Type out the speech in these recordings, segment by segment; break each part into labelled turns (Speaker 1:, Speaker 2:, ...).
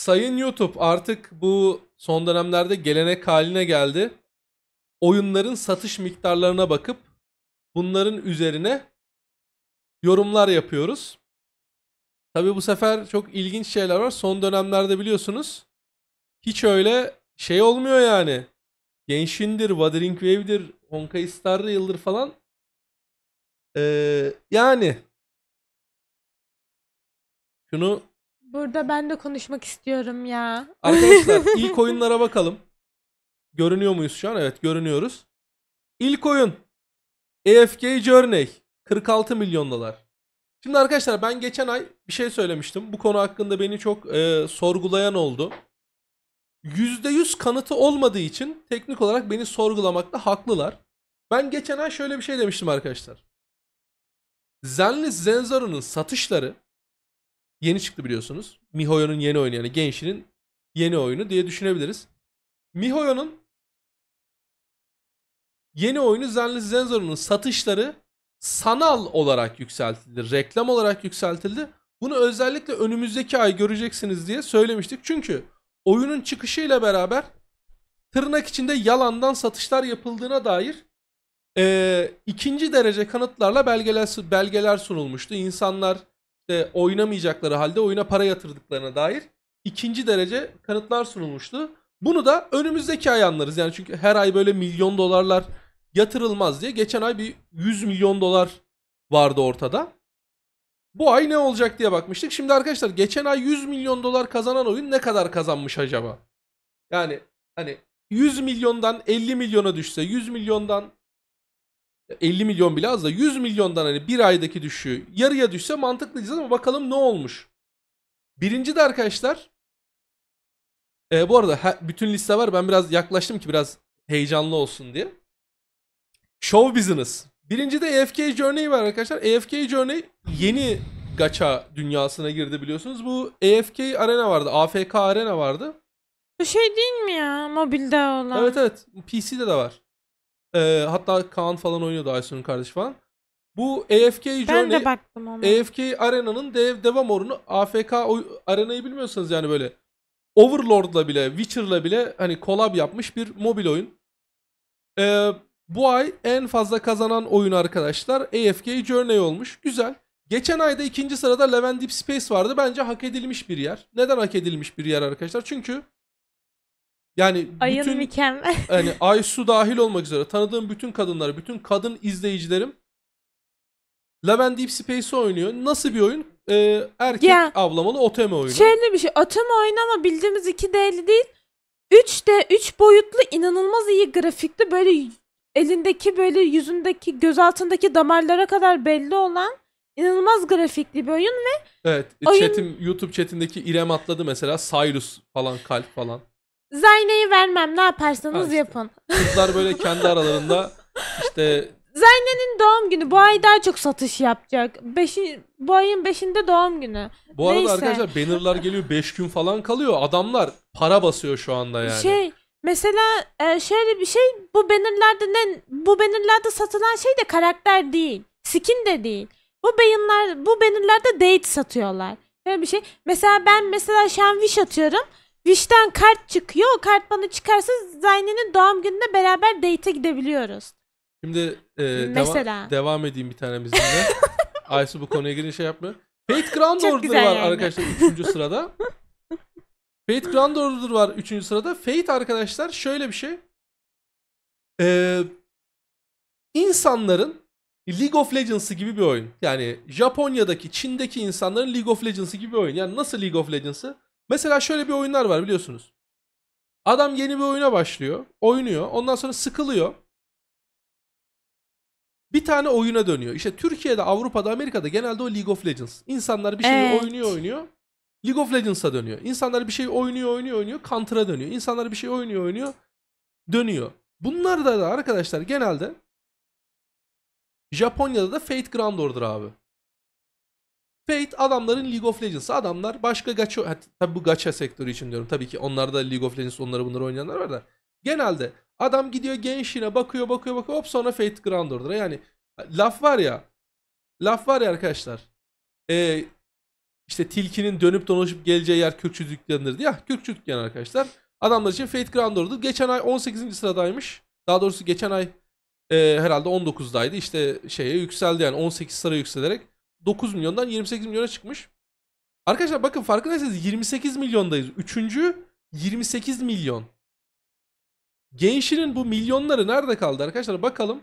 Speaker 1: Sayın YouTube artık bu son dönemlerde gelenek haline geldi. Oyunların satış miktarlarına bakıp bunların üzerine yorumlar yapıyoruz. Tabii bu sefer çok ilginç şeyler var. Son dönemlerde biliyorsunuz hiç öyle şey olmuyor yani.
Speaker 2: Genshin'dir, Wuthering Wave'dir, Honkai Star Rail'dir falan. Ee, yani şunu
Speaker 3: Burada ben de konuşmak istiyorum ya.
Speaker 1: Arkadaşlar
Speaker 2: ilk oyunlara bakalım. Görünüyor muyuz
Speaker 1: şu an? Evet görünüyoruz. İlk oyun. AFK Journey. 46 milyon dolar. Şimdi arkadaşlar ben geçen ay bir şey söylemiştim. Bu konu hakkında beni çok e, sorgulayan oldu. %100 kanıtı olmadığı için teknik olarak beni sorgulamakta haklılar. Ben geçen ay şöyle bir şey demiştim arkadaşlar. Zenlis Zenzaru'nun satışları yeni çıktı biliyorsunuz. MiHoYo'nun yeni oyunu yani Genshin'in yeni oyunu diye düşünebiliriz. MiHoYo'nun yeni oyunu Zenless Zenzor'un satışları sanal olarak yükseltildi. Reklam olarak yükseltildi. Bunu özellikle önümüzdeki ay göreceksiniz diye söylemiştik. Çünkü oyunun çıkışıyla beraber tırnak içinde yalandan satışlar yapıldığına dair e, ikinci derece kanıtlarla belgeler, belgeler sunulmuştu. İnsanlar işte oynamayacakları halde oyuna para yatırdıklarına dair ikinci derece kanıtlar sunulmuştu. Bunu da önümüzdeki ay anlarız. Yani çünkü her ay böyle milyon dolarlar yatırılmaz diye geçen ay bir 100 milyon dolar vardı ortada. Bu ay ne olacak diye bakmıştık. Şimdi arkadaşlar geçen ay 100 milyon dolar kazanan oyun ne kadar kazanmış acaba? Yani hani 100 milyondan 50 milyona düşse, 100 milyondan 50 milyon bile az da 100 milyondan hani bir aydaki düşüğü yarıya düşse mantıklı ama bakalım ne olmuş. Birinci de arkadaşlar e, bu arada he, bütün liste var ben biraz yaklaştım ki biraz heyecanlı olsun diye. Show Business. Birinci de EFK Journey var arkadaşlar. EFK Journey yeni gacha dünyasına girdi biliyorsunuz. Bu EFK Arena vardı. AFK Arena vardı.
Speaker 3: Bu şey değil mi ya? Mobilde olan. Evet
Speaker 1: evet. PC'de de var. E, hatta Kaan falan oynuyordu Aysun'un kardeşi falan. Bu AFK Journey, ben de baktım ama. AFK Arena'nın dev, devam oranı, AFK Arena'yı bilmiyorsanız yani böyle Overlord'la bile Witcher'la bile hani kolab yapmış bir mobil oyun. Ee, bu ay en fazla kazanan oyun arkadaşlar AFK Journey olmuş. Güzel. Geçen ayda ikinci sırada Leven Deep Space vardı. Bence hak edilmiş bir yer. Neden hak edilmiş bir yer arkadaşlar? Çünkü yani Ayın bütün
Speaker 3: mükemmel. yani
Speaker 1: Aysu dahil olmak üzere tanıdığım bütün kadınlar, bütün kadın izleyicilerim Love Deep Space'i oynuyor. Nasıl bir oyun? Ee, erkek Ya. avlamalı oteme oyunu. Şöyle
Speaker 3: bir şey. Atama oyunu ama bildiğimiz 2D'li değil. 3D, 3 boyutlu inanılmaz iyi grafikli böyle elindeki böyle yüzündeki göz altındaki damarlara kadar belli olan inanılmaz grafikli bir oyun.
Speaker 1: evet. Oyun- Chat'im, YouTube chatindeki İrem atladı mesela. Cyrus falan kalp falan.
Speaker 3: Zayne'yi vermem ne yaparsanız Ha işte. yapın.
Speaker 1: Kızlar böyle kendi aralarında işte
Speaker 3: Zayne'nin doğum günü bu ay daha çok satış yapacak. Beşi, bu ayın beşinde doğum günü. bu arada Neyse. arkadaşlar
Speaker 1: bannerlar geliyor beş gün falan kalıyor. Adamlar para basıyor şu anda yani. Şey
Speaker 3: mesela e, şöyle bir şey bu bannerlarda ne bu bannerlarda satılan şey de karakter değil. Skin de değil. Bu bannerlar bu bannerlarda date satıyorlar. Böyle bir şey. Mesela ben mesela şu an wish atıyorum. Viş'ten kart çıkıyor. O kart bana çıkarsa Zayne'nin doğum gününe beraber date'e gidebiliyoruz.
Speaker 1: Şimdi e, Mesela. deva- devam edeyim bir tane bizimle. Aysu bu konuya girince şey yapmıyor. Fate Grand Çok Order var yani. arkadaşlar 3. sırada. Fate Grand Order var 3. sırada. Fate arkadaşlar şöyle bir şey. Ee, insanların League of Legends'ı gibi bir oyun. Yani Japonya'daki, Çin'deki insanların League of Legends'ı gibi bir oyun. Yani nasıl League of Legends'ı? Mesela şöyle bir oyunlar var biliyorsunuz. Adam yeni bir oyuna başlıyor, oynuyor. Ondan sonra sıkılıyor. Bir tane oyuna dönüyor. İşte Türkiye'de, Avrupa'da, Amerika'da genelde o League of Legends. İnsanlar bir şey evet. oynuyor, oynuyor. League of Legends'a dönüyor. İnsanlar bir şey oynuyor, oynuyor, oynuyor. Counter'a dönüyor. İnsanlar bir şey oynuyor, oynuyor. Dönüyor. Bunlar da, da arkadaşlar genelde Japonya'da da Fate Grand Order abi. Fate adamların League of Legends. Adamlar başka gacha, tabii bu gacha sektörü için diyorum. Tabii ki onlarda League of Legends onları bunları oynayanlar var da. Genelde adam gidiyor gençine bakıyor bakıyor bakıyor hop sonra Fate Grand Order'a. Yani laf var ya. Laf var ya arkadaşlar. Ee, işte tilkinin dönüp dolaşıp geleceği yer Kürkçü dükkanıdır diye. Ya ah, Kürkçü dükkanı arkadaşlar. Adamlar için Fate Grand Order geçen ay 18. sıradaymış. Daha doğrusu geçen ay e, herhalde 19'daydı. İşte şeye yükseldi yani 18 sıra yükselerek 9 milyondan 28 milyona çıkmış. Arkadaşlar bakın farkındaysanız 28
Speaker 2: milyondayız. Üçüncü 28 milyon. Gençinin bu milyonları nerede kaldı arkadaşlar bakalım.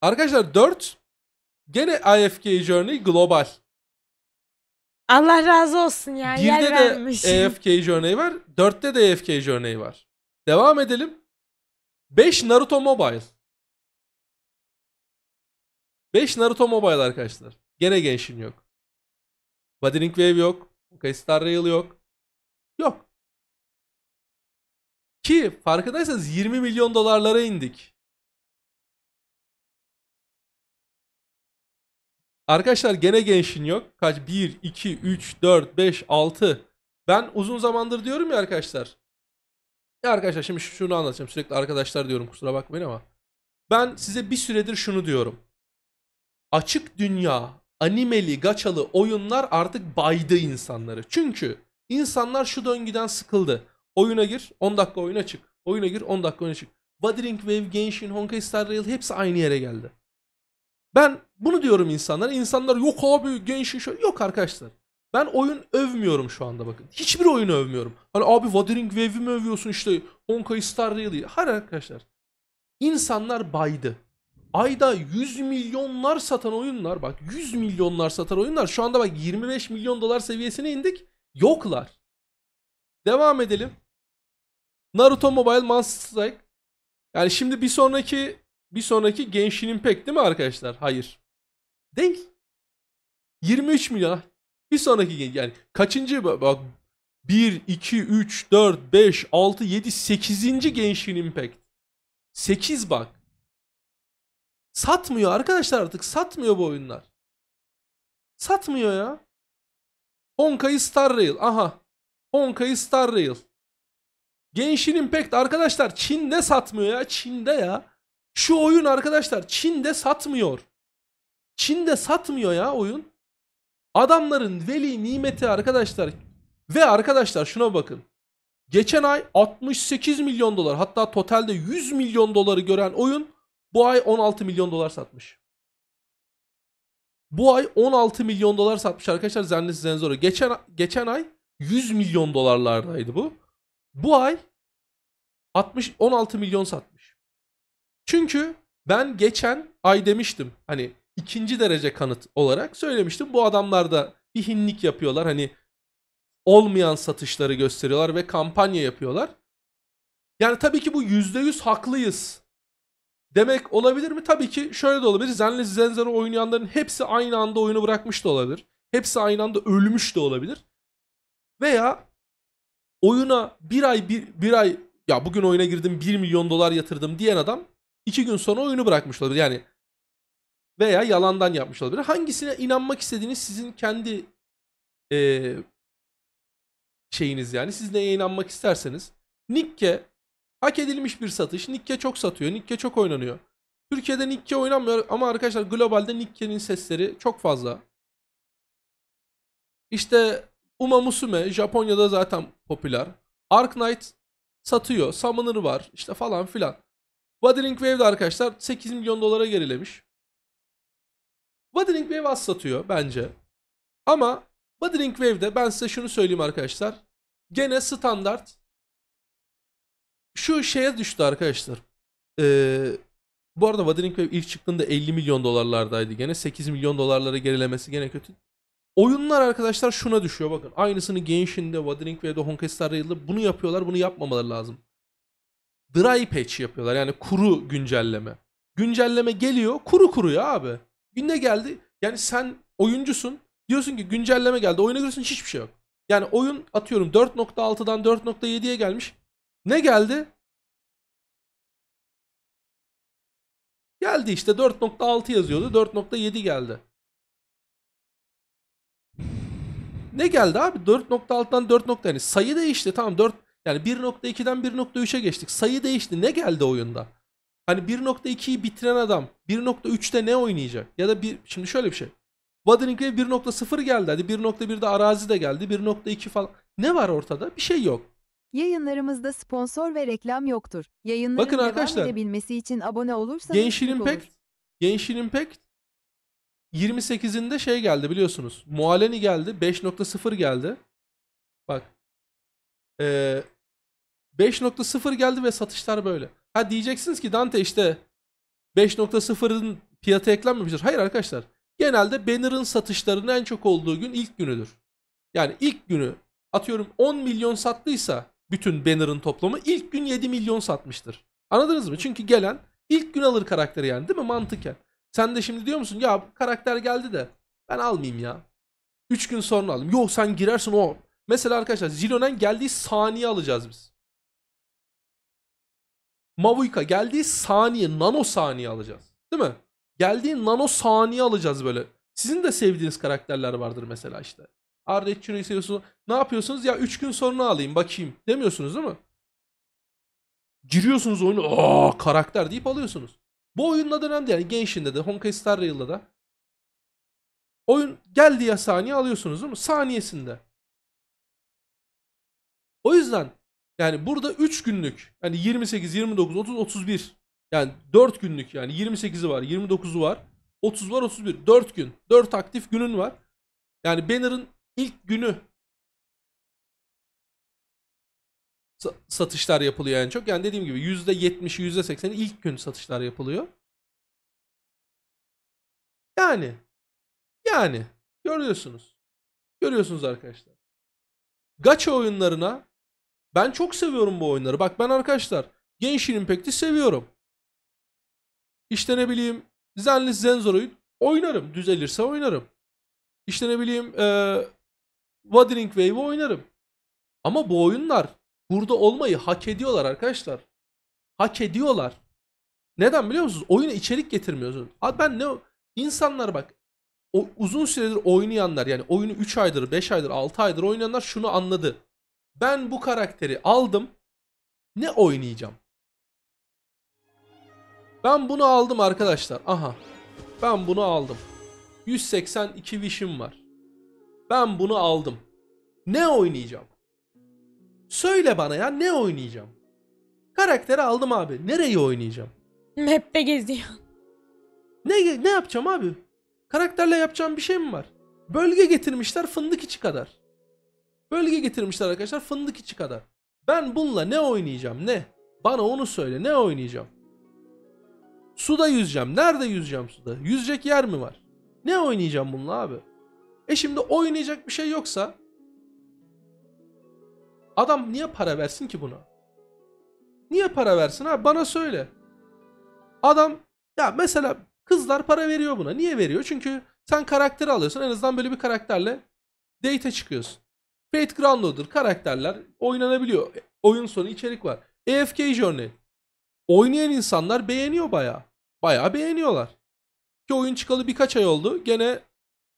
Speaker 2: Arkadaşlar 4 gene IFK Journey Global.
Speaker 3: Allah razı olsun ya. Yer Birde vermiş. de AFK
Speaker 1: Journey var. Dörtte de AFK Journey
Speaker 2: var. Devam edelim. 5 Naruto Mobile. 5 Naruto Mobile arkadaşlar. Gene Genshin yok. Wuthering Wave yok. Okay, Star Rail yok. Yok. Ki farkındaysanız 20 milyon dolarlara indik. Arkadaşlar gene Genshin yok. Kaç? 1, 2,
Speaker 1: 3, 4, 5, 6. Ben uzun zamandır diyorum ya arkadaşlar. Ya arkadaşlar şimdi şunu anlatacağım. Sürekli arkadaşlar diyorum kusura bakmayın ama. Ben size bir süredir şunu diyorum açık dünya, animeli, gaçalı oyunlar artık baydı insanları. Çünkü insanlar şu döngüden sıkıldı. Oyuna gir, 10 dakika oyuna çık. Oyuna gir, 10 dakika oyuna çık. Wuthering Wave, Genshin, Honkai Star Rail hepsi aynı yere geldi. Ben bunu diyorum insanlara. İnsanlar yok abi Genshin şöyle. Yok arkadaşlar. Ben oyun övmüyorum şu anda bakın. Hiçbir oyunu övmüyorum. Hani abi Wuthering Wave'i mi övüyorsun işte Honkai Star Rail'i? Hayır arkadaşlar. İnsanlar baydı ayda 100 milyonlar satan oyunlar bak 100 milyonlar satan oyunlar şu anda bak 25 milyon dolar seviyesine indik. Yoklar. Devam edelim. Naruto Mobile Monster Strike. Yani şimdi bir sonraki bir sonraki Genshin Impact değil mi arkadaşlar? Hayır. Değil. 23 milyon. Ah, bir sonraki yani kaçıncı bak 1 2 3 4 5 6 7 8. Genshin Impact. 8 bak. Satmıyor arkadaşlar artık satmıyor bu oyunlar. Satmıyor ya. Honka'yı Star Rail. Aha. Honka'yı Star Rail. Genshin Impact arkadaşlar Çin'de satmıyor ya. Çin'de ya. Şu oyun arkadaşlar Çin'de satmıyor. Çin'de satmıyor ya oyun. Adamların veli nimeti arkadaşlar. Ve arkadaşlar şuna bakın. Geçen ay 68 milyon dolar hatta totalde 100 milyon doları gören oyun bu ay 16 milyon dolar satmış. Bu ay 16 milyon dolar satmış arkadaşlar Zenlis Zenzora. Geçen geçen ay 100 milyon dolarlardaydı bu. Bu ay 60 16 milyon satmış. Çünkü ben geçen ay demiştim hani ikinci derece kanıt olarak söylemiştim. Bu adamlar da bir hinlik yapıyorlar. Hani olmayan satışları gösteriyorlar ve kampanya yapıyorlar. Yani tabii ki bu %100 haklıyız demek olabilir mi? Tabii ki şöyle de olabilir. Zenle Zenzero oynayanların hepsi aynı anda oyunu bırakmış da olabilir. Hepsi aynı anda ölmüş de olabilir. Veya oyuna bir ay bir, bir ay ya bugün oyuna girdim 1 milyon dolar yatırdım diyen adam iki gün sonra oyunu bırakmış olabilir. Yani veya yalandan yapmış olabilir. Hangisine inanmak istediğiniz sizin kendi e, şeyiniz yani. Siz neye inanmak isterseniz. Nikke Hak edilmiş bir satış. Nikke çok satıyor. Nikke çok oynanıyor. Türkiye'de Nikke oynanmıyor ama arkadaşlar globalde Nikke'nin sesleri çok fazla. İşte Uma Musume Japonya'da zaten popüler. Arknight satıyor. Summoner var işte falan filan. Wuthering Wave de arkadaşlar 8 milyon dolara gerilemiş. Wuthering Wave az satıyor bence. Ama Wuthering Wave'de ben size şunu söyleyeyim arkadaşlar. Gene standart şu şeye düştü arkadaşlar. Ee, bu arada Wuthering Wave ilk çıktığında 50 milyon dolarlardaydı gene. 8 milyon dolarlara gerilemesi gene kötü. Oyunlar arkadaşlar şuna düşüyor bakın. Aynısını Genshin'de, Wuthering Wave'de, Honkai Star Rail'de bunu yapıyorlar. Bunu yapmamaları lazım. Dry patch yapıyorlar. Yani kuru güncelleme. Güncelleme geliyor. Kuru kuru ya abi. Günde geldi. Yani sen oyuncusun. Diyorsun ki güncelleme geldi.
Speaker 2: Oyuna giriyorsun hiçbir şey yok. Yani oyun atıyorum 4.6'dan 4.7'ye gelmiş. Ne geldi? Geldi işte 4.6 yazıyordu. 4.7 geldi.
Speaker 1: Ne geldi abi? 4.6'dan 4. Yani sayı değişti. Tamam 4 yani 1.2'den 1.3'e geçtik. Sayı değişti. Ne geldi oyunda? Hani 1.2'yi bitiren adam 1.3'te ne oynayacak? Ya da bir şimdi şöyle bir şey. Waddling 1.0 geldi. Hadi 1.1'de arazi de geldi. 1.2 falan. Ne var ortada? Bir şey yok.
Speaker 2: Yayınlarımızda sponsor
Speaker 3: ve reklam yoktur. Yayınların Bakın devam arkadaşlar, edebilmesi için abone olursanız Gençliğin Impact,
Speaker 1: Genshin Impact 28'inde şey geldi biliyorsunuz. Mualeni geldi. 5.0 geldi. Bak. Ee, 5.0 geldi ve satışlar böyle. Ha diyeceksiniz ki Dante işte 5.0'ın piyata eklenmemiştir. Hayır arkadaşlar. Genelde banner'ın satışlarının en çok olduğu gün ilk günüdür. Yani ilk günü atıyorum 10 milyon sattıysa bütün banner'ın toplamı ilk gün 7 milyon satmıştır. Anladınız mı? Çünkü gelen ilk gün alır karakteri yani değil mi mantıken? Sen de şimdi diyor musun ya karakter geldi de ben almayayım ya. 3 gün sonra alayım. Yok sen girersin o. Mesela arkadaşlar Zilonen geldiği saniye alacağız biz. Mavuika geldiği saniye, nano saniye alacağız. Değil mi? Geldiği nano saniye alacağız böyle. Sizin de sevdiğiniz karakterler vardır mesela işte. Arda Ekçin'i seviyorsunuz. Ne yapıyorsunuz? Ya 3 gün sonra alayım bakayım demiyorsunuz değil mi? Giriyorsunuz oyunu aa karakter deyip alıyorsunuz. Bu oyunla adı yani Genshin'de
Speaker 2: de Honkai Star Rail'da da. Oyun geldi ya saniye alıyorsunuz değil mi? Saniyesinde. O yüzden yani burada 3
Speaker 1: günlük yani 28, 29, 30, 31 yani 4 günlük yani 28'i var, 29'u
Speaker 2: var, 30 var, 31. 4 gün. 4 aktif günün var. Yani banner'ın ilk günü satışlar yapılıyor en çok. Yani dediğim gibi %70'i %80'i ilk gün satışlar yapılıyor. Yani yani görüyorsunuz. Görüyorsunuz arkadaşlar. Gacha oyunlarına ben çok seviyorum bu oyunları. Bak
Speaker 1: ben arkadaşlar Genshin Impact'i seviyorum. İşte ne bileyim Zenlis Zenzoro'yu oynarım. Düzelirse oynarım. İşte ne bileyim e, Wuthering Wave'ı oynarım. Ama bu oyunlar burada olmayı hak ediyorlar arkadaşlar. Hak ediyorlar. Neden biliyor musunuz? Oyuna içerik getirmiyorsun. Abi ben ne İnsanlar bak o uzun süredir oynayanlar yani oyunu 3 aydır, 5 aydır, 6 aydır oynayanlar şunu anladı. Ben bu karakteri aldım. Ne oynayacağım? Ben bunu aldım arkadaşlar. Aha. Ben bunu aldım. 182 wish'im var. Ben bunu aldım. Ne oynayacağım? Söyle bana ya ne oynayacağım? Karakteri aldım abi. Nereyi oynayacağım? Map'te geziyor. Ne, ne yapacağım abi? Karakterle yapacağım bir şey mi var? Bölge getirmişler fındık içi kadar. Bölge getirmişler arkadaşlar fındık içi kadar. Ben bununla ne oynayacağım ne? Bana onu söyle ne oynayacağım? Suda yüzeceğim. Nerede yüzeceğim suda? Yüzecek yer mi var? Ne oynayacağım bununla abi? E şimdi oynayacak bir şey yoksa adam niye para versin ki buna? Niye para versin ha? Bana söyle. Adam ya mesela kızlar para veriyor buna. Niye veriyor? Çünkü sen karakteri alıyorsun. En azından böyle bir karakterle date çıkıyorsun. Fate Groundloader karakterler oynanabiliyor. E, oyun sonu içerik var. AFK e Journey. Oynayan insanlar beğeniyor baya. Baya beğeniyorlar. Ki oyun çıkalı birkaç ay oldu. Gene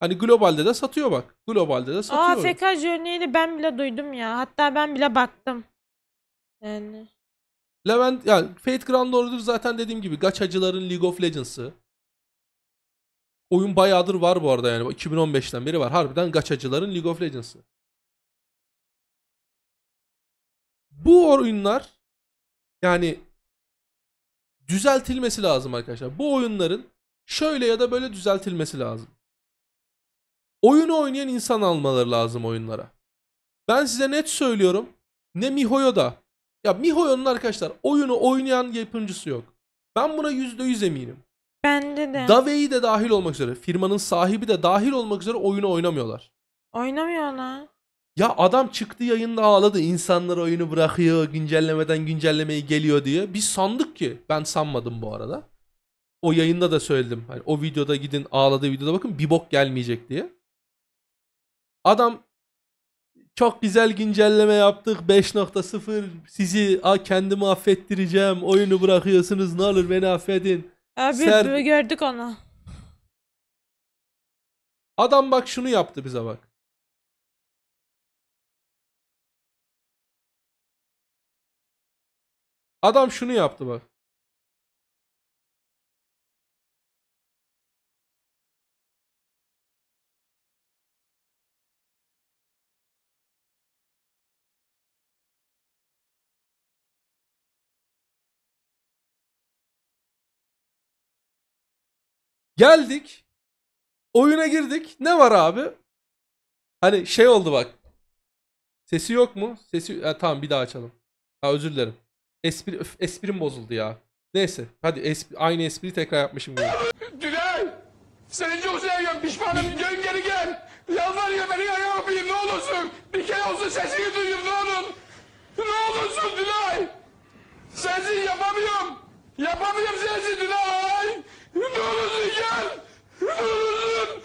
Speaker 1: Hani globalde de satıyor bak. Globalde de satıyor.
Speaker 3: AFK Journey'i ben bile duydum ya. Hatta ben bile baktım. Yani.
Speaker 1: Levent yani Fate Grand Order zaten dediğim gibi gaçacıların League of Legends'ı.
Speaker 2: Oyun bayağıdır var bu arada yani. 2015'ten beri var. Harbiden gaçacıların League of Legends'ı. Bu oyunlar yani düzeltilmesi lazım arkadaşlar. Bu oyunların
Speaker 1: şöyle ya da böyle düzeltilmesi lazım. Oyunu oynayan insan almaları lazım oyunlara. Ben size net söylüyorum. Ne Mihoyo'da. Ya Mihoyo'nun arkadaşlar oyunu oynayan yapımcısı yok. Ben buna %100 eminim.
Speaker 3: Bende de. Davey'i
Speaker 1: de dahil olmak üzere. Firmanın sahibi de dahil olmak üzere oyunu oynamıyorlar.
Speaker 3: Oynamıyorlar.
Speaker 1: Ya adam çıktı yayında ağladı. İnsanlar oyunu bırakıyor. Güncellemeden güncellemeyi geliyor diye. Biz sandık ki. Ben sanmadım bu arada. O yayında da söyledim. Hani o videoda gidin ağladığı videoda bakın bir bok gelmeyecek diye. Adam çok güzel güncelleme yaptık 5.0 sizi a, kendimi affettireceğim oyunu bırakıyorsunuz ne olur beni affedin. Abi Ser...
Speaker 3: gördük onu.
Speaker 2: Adam bak şunu yaptı bize bak. Adam şunu yaptı bak. Geldik. Oyuna girdik. Ne var abi? Hani şey
Speaker 1: oldu bak. Sesi yok mu? Sesi ha, tamam bir daha açalım. Ha özür dilerim. Espri öf, esprim bozuldu ya. Neyse hadi espri, aynı espriyi tekrar yapmışım gibi. Güney! Seni çok seviyorum pişmanım dön geri gel. Yalvarıyor beni ayağa yapayım ne olursun. Bir kere olsun sesini duyayım ne olur. Ne olursun Güney! Sensiz yapamıyorum. Yapamıyorum sensiz Güney. Ne olursun gel! Ne olursun!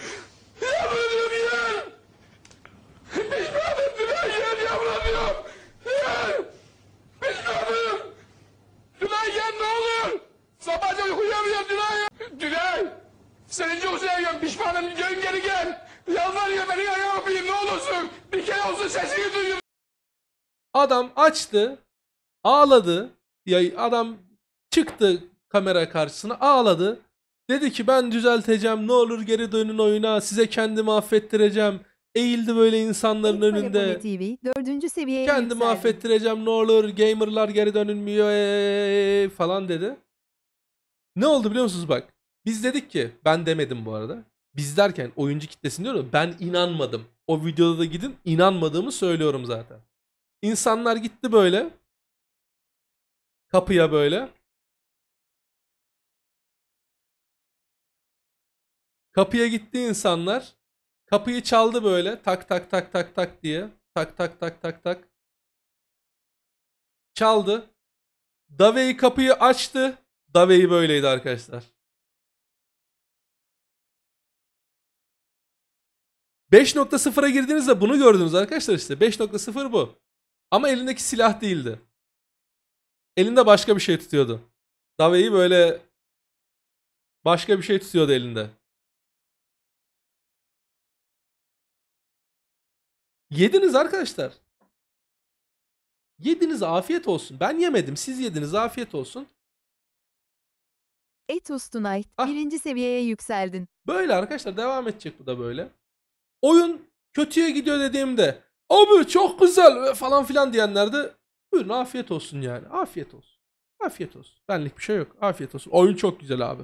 Speaker 1: Yavrum gel! Pişman ettin her yer yavrum! Gel! Pişmanım! Tülay gel ne olur! Sabahca uyuyamıyorum Tülay! Tülay! Seni çok seviyorum pişmanım dön geri gel! Yalvarıyorum beni ayağa öpeyim ne olursun! Bir kere olsun sesini duyayım! Adam açtı, ağladı. Ya adam çıktı kamera karşısına ağladı. Dedi ki ben düzelteceğim ne olur geri dönün oyuna size kendimi affettireceğim. Eğildi böyle insanların Elif önünde. TV 4. seviyeye Kendimi yükseldi. affettireceğim ne olur gamerlar geri dönülmüyor eee, e, e, falan dedi. Ne oldu biliyor musunuz bak. Biz dedik ki ben demedim bu arada. Biz derken oyuncu kitlesini diyorum ben inanmadım. O videoda da gidin
Speaker 2: inanmadığımı söylüyorum zaten. İnsanlar gitti böyle kapıya böyle. Kapıya gitti insanlar. Kapıyı çaldı böyle tak tak tak tak tak diye. Tak tak tak tak tak. Çaldı. Davey kapıyı açtı. Davey böyleydi arkadaşlar. 5.0'a girdiğinizde bunu gördünüz arkadaşlar işte. 5.0 bu. Ama elindeki silah değildi. Elinde başka bir şey tutuyordu. Davey'i böyle başka bir şey tutuyordu elinde. Yediniz arkadaşlar. Yediniz afiyet olsun. Ben yemedim.
Speaker 1: Siz yediniz afiyet olsun.
Speaker 2: Etus Tonight Ah. birinci seviyeye yükseldin.
Speaker 1: Böyle arkadaşlar devam edecek bu da böyle. Oyun kötüye gidiyor dediğimde abi çok güzel falan filan diyenler de buyurun afiyet olsun yani. Afiyet olsun. Afiyet olsun. Benlik bir şey yok. Afiyet olsun. Oyun çok güzel abi.